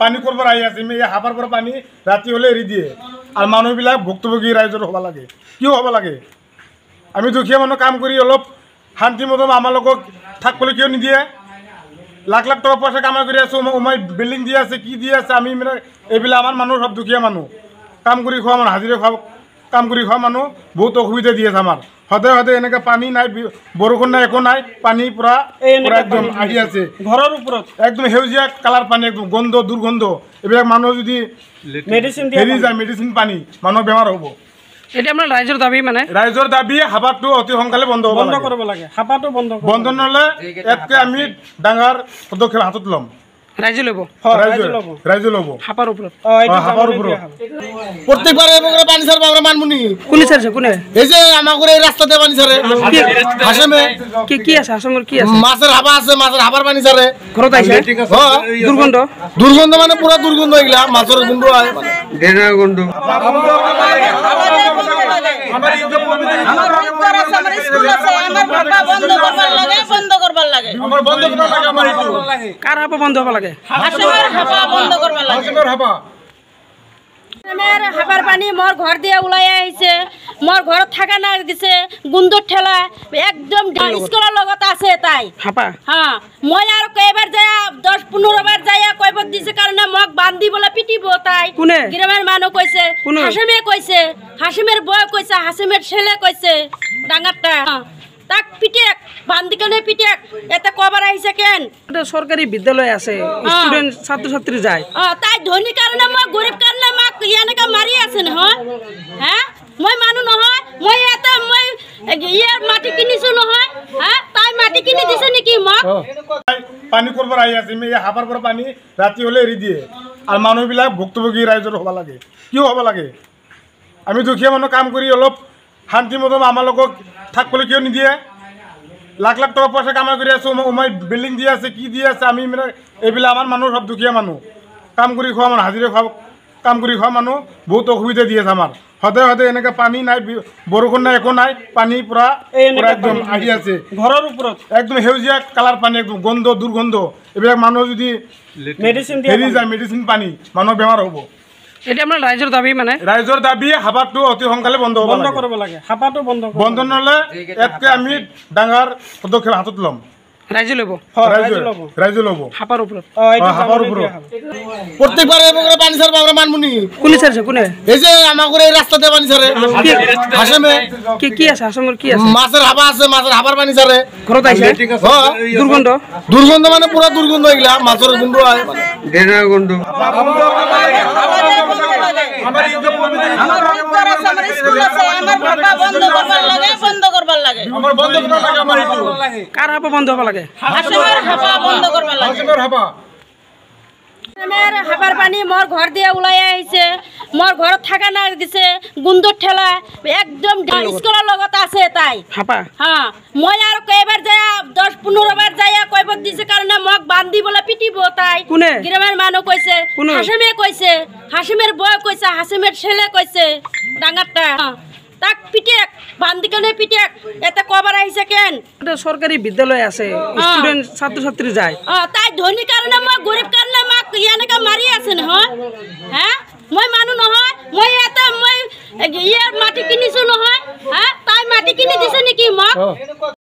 পানী ক'ৰ পৰা আহি আছে আমি হাবাৰ পৰা পানী ৰাতি হ'লে এৰি দিয়ে আৰু মানুহবিলাক ভুক্তভোগী ৰাইজৰ হ'ব লাগে কিয় হ'ব লাগে আমি দুখীয়া মানুহ কাম কৰি অলপ শান্তিমত আমালোকক থাকিবলৈ কিয় নিদিয়ে লাখ লাখ টকা পইচা কামাই কৰি আছোঁ মই বিল্ডিং দি আছে কি দি আছে আমি এইবিলাক আমাৰ মানুহ সব দুখীয়া মানুহ কাম কৰি খোৱা মানুহ হাজিৰা খোৱা কাম কৰি খোৱা মানুহ বহুত অসুবিধা দি আছে আমাৰ সদায় সদায় এনেকে পানী নাই বৰষুণ নাই একো নাই পানী পুৰা একদম আহি আছে ঘৰৰ ওপৰত একদম সেউজীয়া কালাৰ পানী একদম গোন্ধ দুৰ্গন্ধ এইবিলাক মানুহ যদি হেৰি যায় মেডিচিন পানী মানুহ বেমাৰ হ'ব পদক্ষেপ হাতত ল'ম দুর্গন্ধ মানে পুরা দুর্গন্ধ এগুলা মাছের গন্ধ আমার ইজ্জত পবিত্র আমার রক্ত আমার স্কুল আছে আমার বাবা আমার বন্ধ করবা লাগে আমার এটু কার হাপ বন্ধ হবা লাগে হাসমের হাপ বন্ধ করবা লাগে হাসমের হাপ হাপার পানি মর ঘর দিয়ে উলাই আইছে মর ঘর থাকা না দিছে গুন্দ ঠেলা একদম স্কুলের লগত আছে তাই হাপা হ্যাঁ মই আর কয়বার যায় দশ পনেরো বার যায় কইব দিছে কারণে মক বান্ধি বলে পিটিব তাই গ্রামের মানু কইছে হাসিমে কইছে হাসিমের বয় কইছে হাসিমের ছেলে কইছে ডাঙাটা হ্যাঁ তাক পিটিয়েক বান্দিকনে পিটিয়েক এতে কবার আইছে কেন সরকারি বিদ্যালয় আছে স্টুডেন্ট ছাত্র ছাত্রী যায় তাই ধনী কারণে মই গরিব কারণে মাক ইয়ানেকা মারি আছে নহ হ্যাঁ মই মানু নহয় মই এতে মই ইয়ে মাটি কিনিছো নহয় হ্যাঁ তাই মাটি কিনি দিছ নেকি মাক পানী কৰবাৰ আহি আছে মই হাবাৰ পৰা পানী ৰাতি হ'লে এৰি দিয়ে আৰু মানুহবিলাক ভুক্তভোগী ৰাইজৰ হ'ব লাগে কিয় হ'ব লাগে আমি দুখীয়া মানুহ কাম কৰি অলপ শান্তি আমাৰ লগত থাকিবলৈ কিয় নিদিয়ে লাখ লাখ টকা পইচা কামাই কৰি আছো উমাই বিল্ডিং দি আছে কি দি আছে আমি মানে এইবিলাক আমাৰ মানুষ সব দুখীয়া মানুহ কাম কৰি খোৱা মানুষ হাজিৰা খোৱা কাম কৰি খোৱা মানুহ বহুত অসুবিধা দি আছে আমাৰ সদায় সদায় এনেকৈ পানী নাই বৰষুণ নাই একো নাই পানীৰ পৰা একদম আহি আছে ঘৰৰ ওপৰত একদম সেউজীয়া কালাৰ পানী একদম গন্ধ দুৰ্গন্ধ এইবিলাক মানুহ যদি মেডিসিন হেৰি যায় মেডিসিন পানি মানুষ বেমাৰ হবো এটা মানে ৰাইজৰ দাবী মানে ৰাইজৰ দাবী হাবাটো অতি সংকালে বন্ধ হ'ব বন্ধ কৰিব লাগে হাবাটো বন্ধ কৰিব বন্ধ নহলে এতকে আমি ডাঙৰ পদক্ষেপ হাতত লম ৰাইজ লব ৰাইজ লব ৰাইজ লব হাবাৰ ওপৰত অ হাবাৰ ওপৰত প্ৰত্যেকবাৰ এবাৰ পানী স্যাৰ বাৰ মানমুনি কোনে স্যাৰ কোনে এই যে আমাৰ গৰে ৰাস্তাতে পানী স্যাৰে হাসমে কি কি আছে হাসমৰ কি আছে মাছৰ হাবা আছে মাছৰ হাবাৰ পানী স্যাৰে ঘৰত আছে ঠিক আছে দুৰ্গন্ধ দুৰ্গন্ধ মানে পুৰা দুৰ্গন্ধ হৈ গলা মাছৰ গন্ধ আছে মানে গেনা গন্ধ বন্ধ কৰিব লাগে আমাৰ এইটো কাৰ হাপা বন্ধ হ'ব লাগে হাসিমৰ হাপা বন্ধ কৰিব লাগে হাসিমৰ হাপা হাপার পানি মর ঘর দিয়ে উলাই আইছে মর ঘর থাকা না দিছে গুন্দর ঠেলা একদম স্কুলের লগত আছে তাই হাপা হ্যাঁ মই আর কয়বার যায় দশ পনেরো বার যায় কয়ব দিছে কারণে মক বান্ধি বলে পিটিব তাই গ্রামের মানুষ কইছে হাসিমে কইছে হাসিমের বয় কইছে হাসিমের ছেলে কইছে ডাঙারটা তাক পিটে এক বান্দিকনে পিটে এতে কবার আইছে কেন সরকারি বিদ্যালয় আছে স্টুডেন্ট ছাত্র ছাত্রী যায় তাই ধনী কারণে মই গরিব কারণে মাক ইয়ানেকে মারি আছে না হ্যাঁ মই মানু নহয় মই এতে মই ইয়ার মাটি কিনিছো নহয় হ্যাঁ তাই মাটি কিনে দিছে নাকি মাক